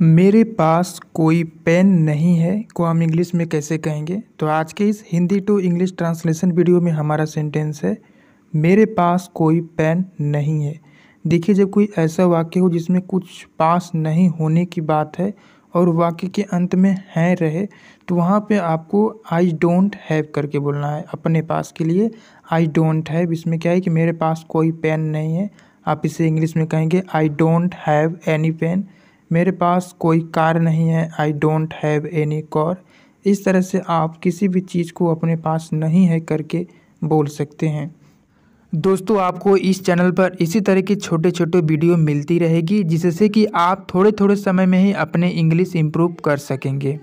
मेरे पास कोई पेन नहीं है को हम इंग्लिश में कैसे कहेंगे तो आज के इस Hindi to English translation video में हमारा सेंटेंस है मेरे पास कोई पेन नहीं है देखिए जब कोई ऐसा वाक्य हो जिसमें कुछ पास नहीं होने की बात है और वाक्य के अंत में हैं रहे तो वहाँ पे आपको आई डोंट हैव करके बोलना है अपने पास के लिए आई डोंट हैव इसमें क्या है कि मेरे पास कोई पेन नहीं है आप इसे इंग्लिश में कहेंगे I don't have any pen मेरे पास कोई कार नहीं है I don't have any car इस तरह से आप किसी भी चीज़ को अपने पास नहीं है करके बोल सकते हैं दोस्तों आपको इस चैनल पर इसी तरह की छोटे छोटे वीडियो मिलती रहेगी जिससे कि आप थोड़े थोड़े समय में ही अपने इंग्लिश इम्प्रूव कर सकेंगे